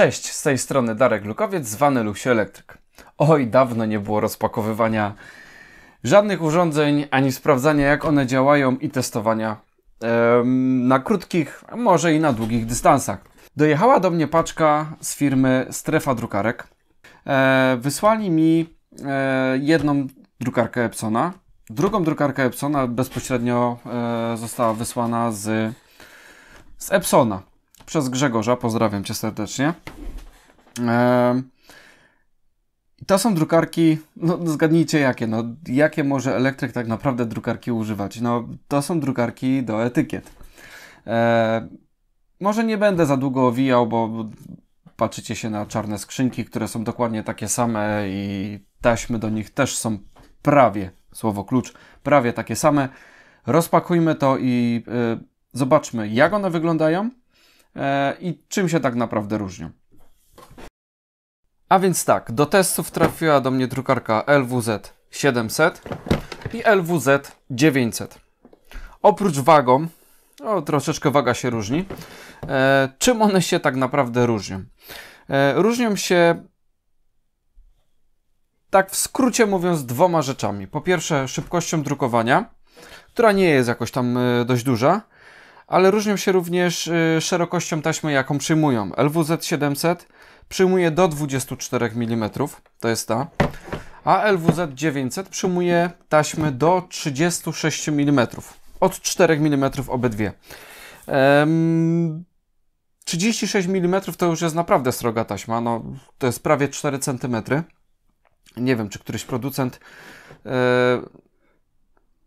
Cześć, z tej strony Darek Lukowiec, zwany Luksiu Elektryk. Oj, dawno nie było rozpakowywania żadnych urządzeń, ani sprawdzania jak one działają i testowania em, na krótkich, a może i na długich dystansach. Dojechała do mnie paczka z firmy Strefa Drukarek. E, wysłali mi e, jedną drukarkę Epsona. Drugą drukarkę Epsona bezpośrednio e, została wysłana z, z Epsona przez Grzegorza. Pozdrawiam cię serdecznie. Eee, to są drukarki, no zgadnijcie jakie, no jakie może elektryk tak naprawdę drukarki używać? No to są drukarki do etykiet. Eee, może nie będę za długo owijał, bo patrzycie się na czarne skrzynki, które są dokładnie takie same i taśmy do nich też są prawie, słowo klucz, prawie takie same. Rozpakujmy to i y, zobaczmy, jak one wyglądają E, i czym się tak naprawdę różnią. A więc tak, do testów trafiła do mnie drukarka LWZ 700 i LWZ 900. Oprócz wagą, o, troszeczkę waga się różni, e, czym one się tak naprawdę różnią? E, różnią się tak w skrócie mówiąc dwoma rzeczami. Po pierwsze szybkością drukowania, która nie jest jakoś tam e, dość duża, ale różnią się również y, szerokością taśmy, jaką przyjmują. LWZ 700 przyjmuje do 24 mm, to jest ta, a LWZ 900 przyjmuje taśmy do 36 mm, od 4 mm obydwie. 36 mm to już jest naprawdę sroga taśma, no, to jest prawie 4 cm. Nie wiem, czy któryś producent e,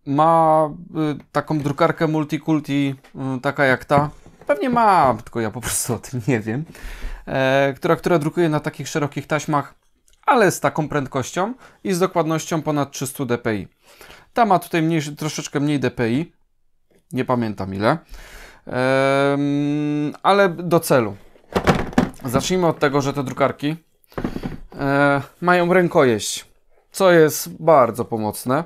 ma y, taką drukarkę multikulti, y, taka jak ta. Pewnie ma, tylko ja po prostu o tym nie wiem. E, która, która drukuje na takich szerokich taśmach, ale z taką prędkością i z dokładnością ponad 300 dpi. Ta ma tutaj mniej, troszeczkę mniej dpi, nie pamiętam ile, ale do celu. Zacznijmy od tego, że te drukarki e, mają rękojeść, co jest bardzo pomocne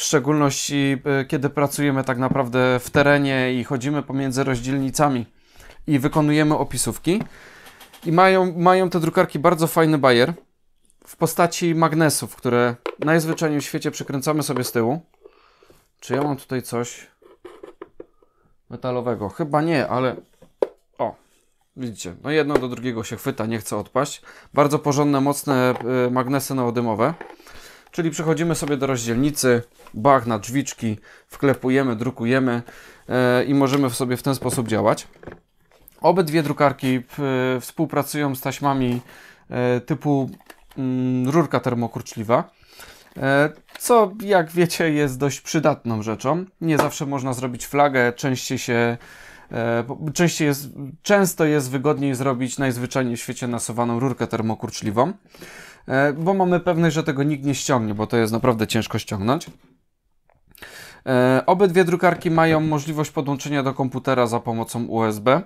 w szczególności e, kiedy pracujemy tak naprawdę w terenie i chodzimy pomiędzy rozdzielnicami i wykonujemy opisówki. I mają, mają te drukarki bardzo fajny bajer w postaci magnesów, które najzwyczajniej w świecie przykręcamy sobie z tyłu. Czy ja mam tutaj coś metalowego? Chyba nie, ale o, widzicie, no jedno do drugiego się chwyta, nie chce odpaść. Bardzo porządne, mocne e, magnesy naodymowe. Czyli przechodzimy sobie do rozdzielnicy, bach na drzwiczki, wklepujemy, drukujemy e, i możemy sobie w ten sposób działać. Obydwie drukarki e, współpracują z taśmami e, typu mm, rurka termokurczliwa, co jak wiecie jest dość przydatną rzeczą. Nie zawsze można zrobić flagę, częściej się E, częściej jest, często jest wygodniej zrobić najzwyczajniej w świecie nasowaną rurkę termokurczliwą, e, bo mamy pewność, że tego nikt nie ściągnie, bo to jest naprawdę ciężko ściągnąć. E, obydwie drukarki mają możliwość podłączenia do komputera za pomocą USB.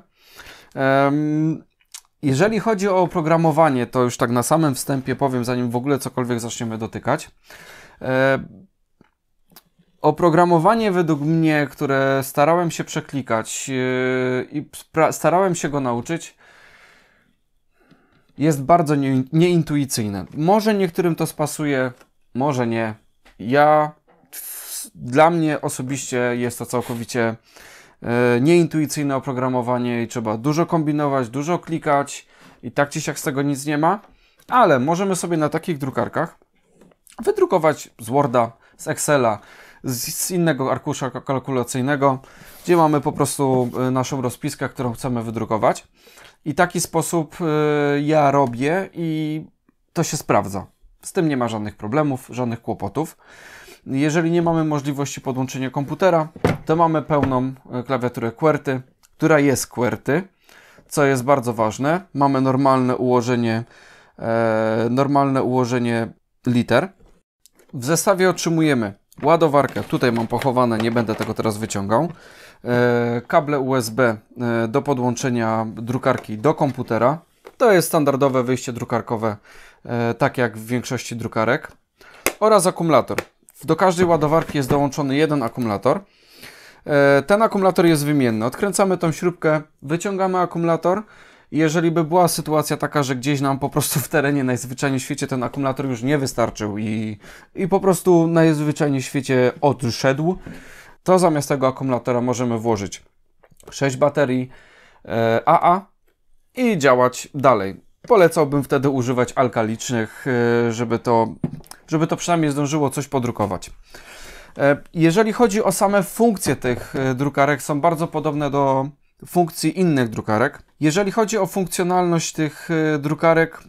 Jeżeli chodzi o oprogramowanie, to już tak na samym wstępie powiem, zanim w ogóle cokolwiek zaczniemy dotykać oprogramowanie według mnie, które starałem się przeklikać yy, i starałem się go nauczyć, jest bardzo nieintuicyjne. Może niektórym to spasuje, może nie. Ja, dla mnie osobiście jest to całkowicie yy, nieintuicyjne oprogramowanie i trzeba dużo kombinować, dużo klikać i tak czy siak z tego nic nie ma, ale możemy sobie na takich drukarkach wydrukować z Worda, z Excela, z innego arkusza kalkulacyjnego, gdzie mamy po prostu e, naszą rozpiskę, którą chcemy wydrukować. I taki sposób e, ja robię i to się sprawdza. Z tym nie ma żadnych problemów, żadnych kłopotów. Jeżeli nie mamy możliwości podłączenia komputera, to mamy pełną e, klawiaturę QWERTY, która jest QWERTY, co jest bardzo ważne. Mamy normalne ułożenie, e, normalne ułożenie liter. W zestawie otrzymujemy Ładowarkę tutaj mam pochowane, nie będę tego teraz wyciągał. E, kable USB e, do podłączenia drukarki do komputera. To jest standardowe wyjście drukarkowe, e, tak jak w większości drukarek. Oraz akumulator. Do każdej ładowarki jest dołączony jeden akumulator. Ten akumulator jest wymienny. Odkręcamy tą śrubkę, wyciągamy akumulator jeżeli by była sytuacja taka, że gdzieś nam po prostu w terenie najzwyczajniej w świecie ten akumulator już nie wystarczył i, i po prostu najzwyczajniej w świecie odszedł, to zamiast tego akumulatora możemy włożyć 6 baterii e, AA i działać dalej. Polecałbym wtedy używać alkalicznych, e, żeby to, żeby to przynajmniej zdążyło coś podrukować. E, jeżeli chodzi o same funkcje tych e, drukarek, są bardzo podobne do funkcji innych drukarek. Jeżeli chodzi o funkcjonalność tych e, drukarek,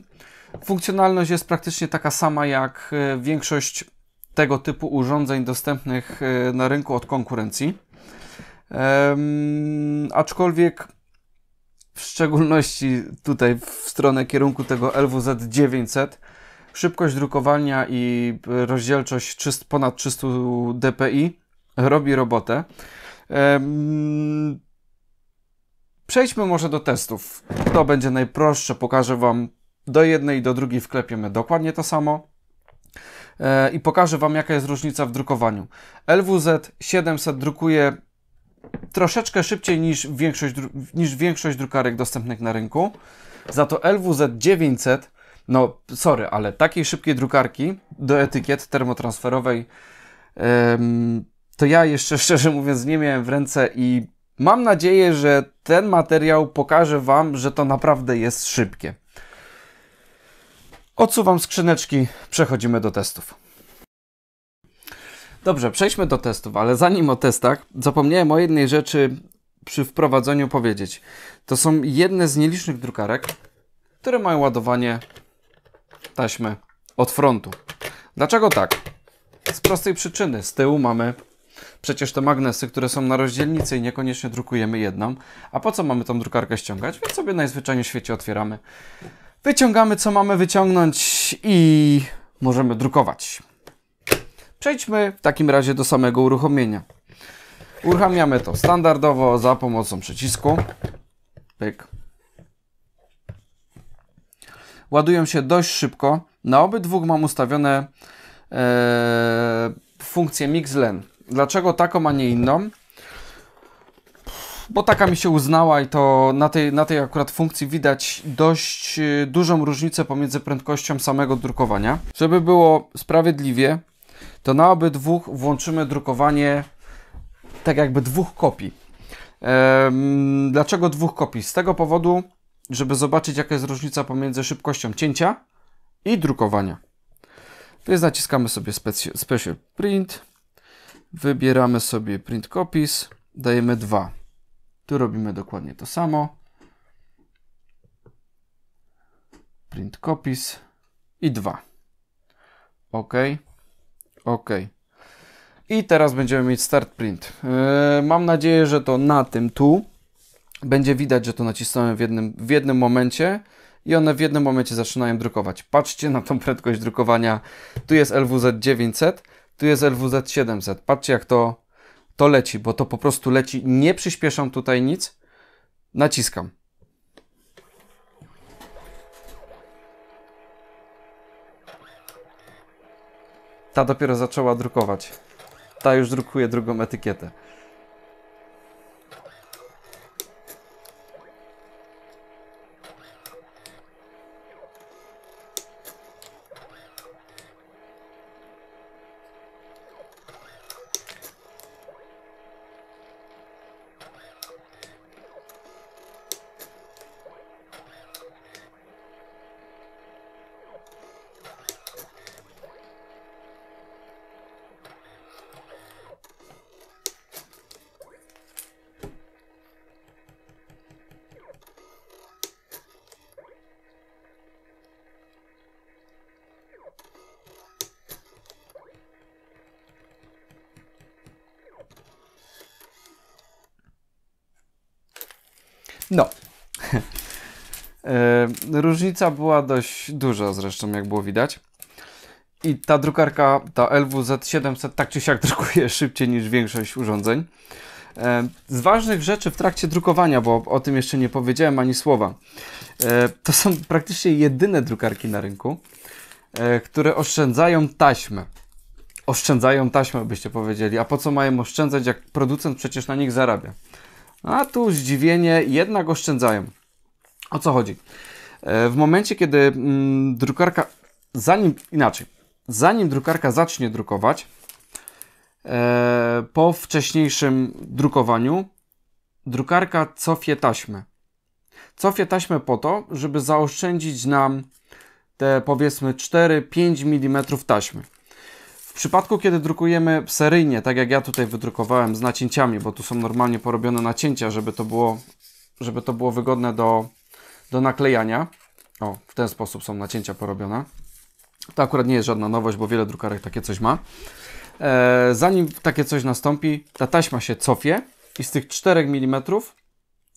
funkcjonalność jest praktycznie taka sama jak e, większość tego typu urządzeń dostępnych e, na rynku od konkurencji. Um, aczkolwiek w szczególności tutaj w stronę kierunku tego LWZ900 szybkość drukowania i rozdzielczość 300, ponad 300 dpi robi robotę. Um, Przejdźmy może do testów. To będzie najprostsze. Pokażę Wam do jednej i do drugiej wklepiemy dokładnie to samo e, i pokażę Wam, jaka jest różnica w drukowaniu. LWZ 700 drukuje troszeczkę szybciej niż większość, niż większość drukarek dostępnych na rynku. Za to LWZ 900, no sorry, ale takiej szybkiej drukarki do etykiet termotransferowej to ja jeszcze szczerze mówiąc nie miałem w ręce i Mam nadzieję, że ten materiał pokaże Wam, że to naprawdę jest szybkie. Odsuwam skrzyneczki, przechodzimy do testów. Dobrze, przejdźmy do testów, ale zanim o testach, zapomniałem o jednej rzeczy przy wprowadzeniu powiedzieć. To są jedne z nielicznych drukarek, które mają ładowanie taśmy od frontu. Dlaczego tak? Z prostej przyczyny. Z tyłu mamy Przecież te magnesy, które są na rozdzielnicy i niekoniecznie drukujemy jedną. A po co mamy tą drukarkę ściągać? Więc sobie najzwyczajniej w świecie otwieramy. Wyciągamy co mamy wyciągnąć i możemy drukować. Przejdźmy w takim razie do samego uruchomienia. Uruchamiamy to standardowo za pomocą przycisku. Pyk. Ładują się dość szybko. Na obydwu mam ustawione e, funkcję MixLen. Dlaczego taką, a nie inną? Bo taka mi się uznała i to na tej, na tej akurat funkcji widać dość y, dużą różnicę pomiędzy prędkością samego drukowania. Żeby było sprawiedliwie, to na obydwóch włączymy drukowanie tak jakby dwóch kopii. dlaczego dwóch kopii? Z tego powodu, żeby zobaczyć jaka jest różnica pomiędzy szybkością cięcia i drukowania. Więc naciskamy sobie special print. Wybieramy sobie print copies, dajemy 2. Tu robimy dokładnie to samo. Print copies i 2. OK. OK. I teraz będziemy mieć start print. Yy, mam nadzieję, że to na tym tu będzie widać, że to nacisnąłem w jednym, w jednym momencie i one w jednym momencie zaczynają drukować. Patrzcie na tą prędkość drukowania. Tu jest LWZ 900. Tu jest LWZ 700. Patrzcie jak to, to leci, bo to po prostu leci. Nie przyspieszam tutaj nic. Naciskam. Ta dopiero zaczęła drukować. Ta już drukuje drugą etykietę. No. E, różnica była dość duża zresztą, jak było widać. I ta drukarka, ta LWZ700, tak czy siak drukuje szybciej niż większość urządzeń. E, z ważnych rzeczy w trakcie drukowania, bo o tym jeszcze nie powiedziałem ani słowa, e, to są praktycznie jedyne drukarki na rynku, które oszczędzają taśmę. Oszczędzają taśmę, byście powiedzieli. A po co mają oszczędzać, jak producent przecież na nich zarabia? A tu zdziwienie, jednak oszczędzają. O co chodzi? E, w momencie, kiedy mm, drukarka, zanim inaczej, zanim drukarka zacznie drukować, e, po wcześniejszym drukowaniu, drukarka cofie taśmę. Cofie taśmę po to, żeby zaoszczędzić nam te powiedzmy 4-5 mm taśmy. W przypadku, kiedy drukujemy seryjnie, tak jak ja tutaj wydrukowałem z nacięciami, bo tu są normalnie porobione nacięcia, żeby to było, żeby to było wygodne do, do naklejania. O, w ten sposób są nacięcia porobione. To akurat nie jest żadna nowość, bo wiele drukarek takie coś ma. E, zanim takie coś nastąpi, ta taśma się cofie i z tych 4 mm,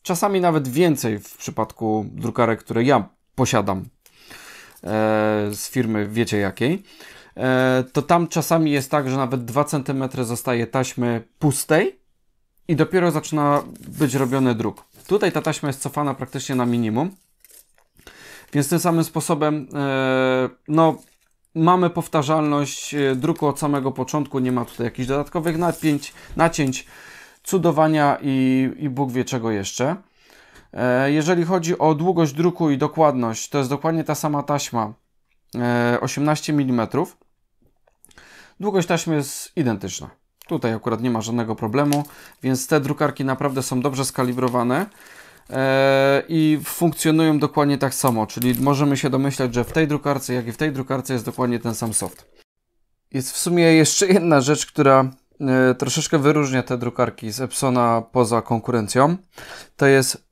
czasami nawet więcej w przypadku drukarek, które ja posiadam e, z firmy wiecie jakiej, E, to tam czasami jest tak, że nawet 2 cm zostaje taśmy pustej i dopiero zaczyna być robiony druk. Tutaj ta taśma jest cofana praktycznie na minimum. Więc tym samym sposobem, e, no, mamy powtarzalność e, druku od samego początku, nie ma tutaj jakichś dodatkowych napięć, nacięć, cudowania i, i Bóg wie czego jeszcze. Jeżeli chodzi o długość druku i dokładność, to jest dokładnie ta sama taśma 18 mm. Długość taśmy jest identyczna. Tutaj akurat nie ma żadnego problemu, więc te drukarki naprawdę są dobrze skalibrowane e, i funkcjonują dokładnie tak samo, czyli możemy się domyślać, że w tej drukarce, jak i w tej drukarce jest dokładnie ten sam soft. Jest w sumie jeszcze jedna rzecz, która e, troszeczkę wyróżnia te drukarki z Epsona poza konkurencją. To jest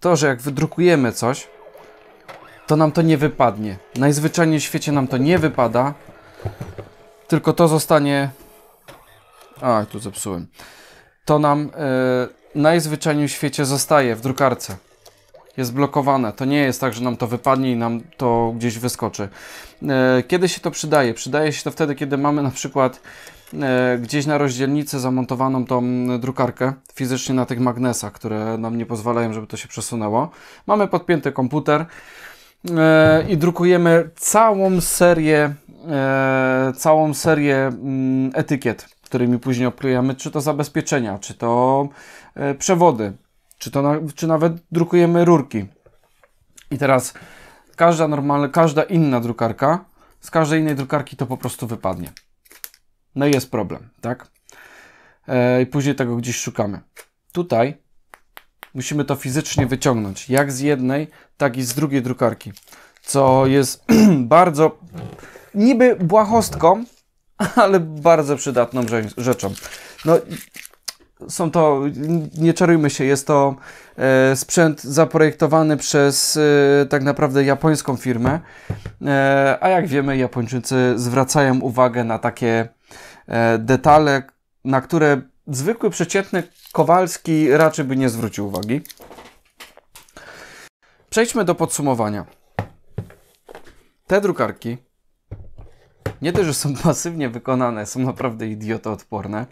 to, że jak wydrukujemy coś, to nam to nie wypadnie. Najzwyczajniej w świecie nam to nie wypada, tylko to zostanie... A, tu zepsułem. To nam yy, najzwyczajniej w świecie zostaje w drukarce. Jest blokowane. To nie jest tak, że nam to wypadnie i nam to gdzieś wyskoczy. Yy, kiedy się to przydaje? Przydaje się to wtedy, kiedy mamy na przykład e, gdzieś na rozdzielnicy zamontowaną tą drukarkę fizycznie na tych magnesach, które nam nie pozwalają, żeby to się przesunęło. Mamy podpięty komputer, E, i drukujemy całą serię, e, całą serię mm, etykiet, którymi później oklejamy, czy to zabezpieczenia, czy to e, przewody, czy, to czy nawet drukujemy rurki. I teraz każda normalna, każda inna drukarka, z każdej innej drukarki to po prostu wypadnie. No i jest problem, tak? I później tego gdzieś szukamy. Tutaj musimy to fizycznie wyciągnąć, jak z jednej, tak i z drugiej drukarki, co jest bardzo niby błahostką, ale bardzo przydatną rzeczą. No, są to, nie czarujmy się, jest to e, sprzęt zaprojektowany przez e, tak naprawdę japońską firmę, e, a jak wiemy, Japończycy zwracają uwagę na takie e, detale, na które zwykły, przeciętny Kowalski raczej by nie zwrócił uwagi. Przejdźmy do podsumowania. Te drukarki nie tylko że są masywnie wykonane, są naprawdę idiotoodporne.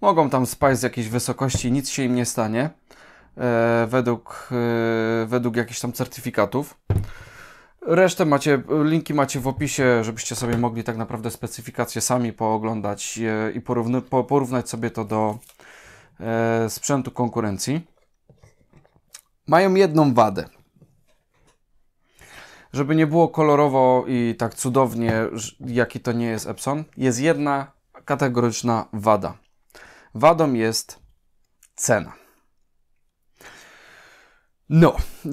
Mogą tam spaść z jakiejś wysokości, nic się im nie stanie. E, według, e, według jakichś tam certyfikatów. Resztę macie, linki macie w opisie, żebyście sobie mogli tak naprawdę specyfikacje sami pooglądać e, i porównać sobie to do e, sprzętu konkurencji. Mają jedną wadę. Żeby nie było kolorowo i tak cudownie, jaki to nie jest Epson, jest jedna kategoryczna wada. Wadą jest cena. No. Yy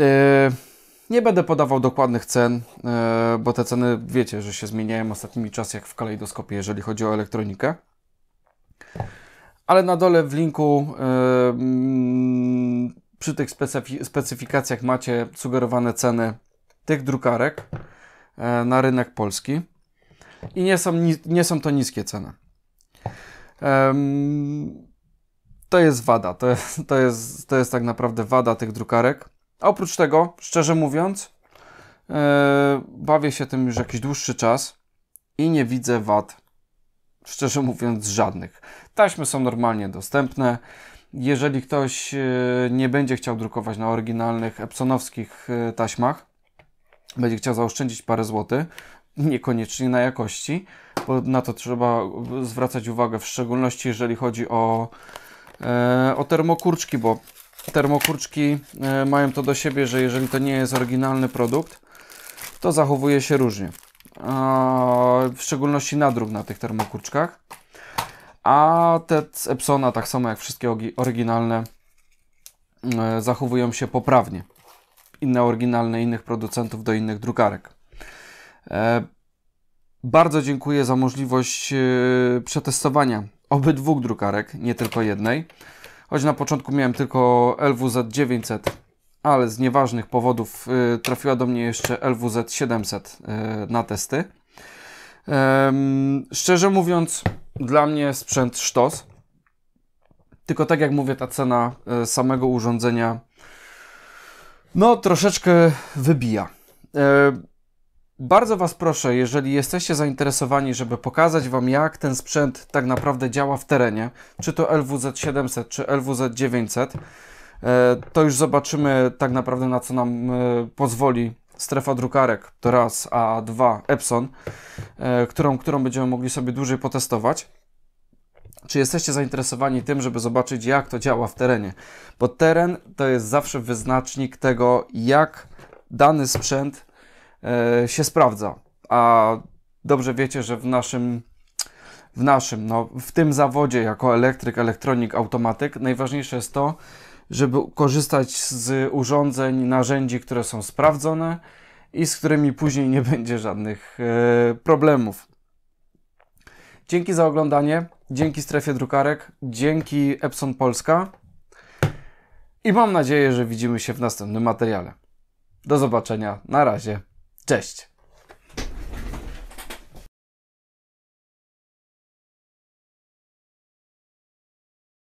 nie będę podawał dokładnych cen, e, bo te ceny wiecie, że się zmieniają ostatnimi czas jak w kalejdoskopie, jeżeli chodzi o elektronikę. Ale na dole w linku e, mm, przy tych specyfikacjach macie sugerowane ceny tych drukarek e, na rynek polski. I nie są, nie są to niskie ceny. To jest wada, to jest, to, jest, to jest tak naprawdę wada tych drukarek oprócz tego, szczerze mówiąc, yy, bawię się tym już jakiś dłuższy czas i nie widzę wad, szczerze mówiąc, żadnych. Taśmy są normalnie dostępne. Jeżeli ktoś e, nie będzie chciał drukować na oryginalnych Epsonowskich e, taśmach, będzie chciał zaoszczędzić parę złotych, niekoniecznie na jakości, bo na to trzeba zwracać uwagę, w szczególności jeżeli chodzi o, o termokurczki, bo termokurczki e, mają to do siebie, że jeżeli to nie jest oryginalny produkt, to zachowuje się różnie. W szczególności nadruk na tych termokurczkach. A te z Epsona, tak samo jak wszystkie oryginalne, e, zachowują się poprawnie. Inne oryginalne innych producentów do innych drukarek. E, bardzo dziękuję za możliwość przetestowania obydwóch drukarek, nie tylko jednej choć na początku miałem tylko LWZ 900, ale z nieważnych powodów y, trafiła do mnie jeszcze LWZ 700 y, na testy. Ym, szczerze mówiąc, dla mnie sprzęt sztos. Tylko tak jak mówię, ta cena y, samego urządzenia no troszeczkę wybija. Bardzo Was proszę, jeżeli jesteście zainteresowani, żeby pokazać Wam, jak ten sprzęt tak naprawdę działa w terenie, czy to LWZ700, czy LWZ900, e, to już zobaczymy tak naprawdę, na co nam e, pozwoli strefa drukarek, to raz, a dwa Epson, e, którą, którą będziemy mogli sobie dłużej potestować. Czy jesteście zainteresowani tym, żeby zobaczyć, jak to działa w terenie? Bo teren to jest zawsze wyznacznik tego, jak dany sprzęt E, się sprawdza. A dobrze wiecie, że w naszym w naszym, no, w tym zawodzie jako elektryk, elektronik, automatyk, najważniejsze jest to, żeby korzystać z urządzeń, narzędzi, które są sprawdzone i z którymi później nie będzie żadnych e, problemów. Dzięki za oglądanie, dzięki strefie drukarek, dzięki Epson Polska i mam nadzieję, że widzimy się w następnym materiale. Do zobaczenia, na razie. Cześć!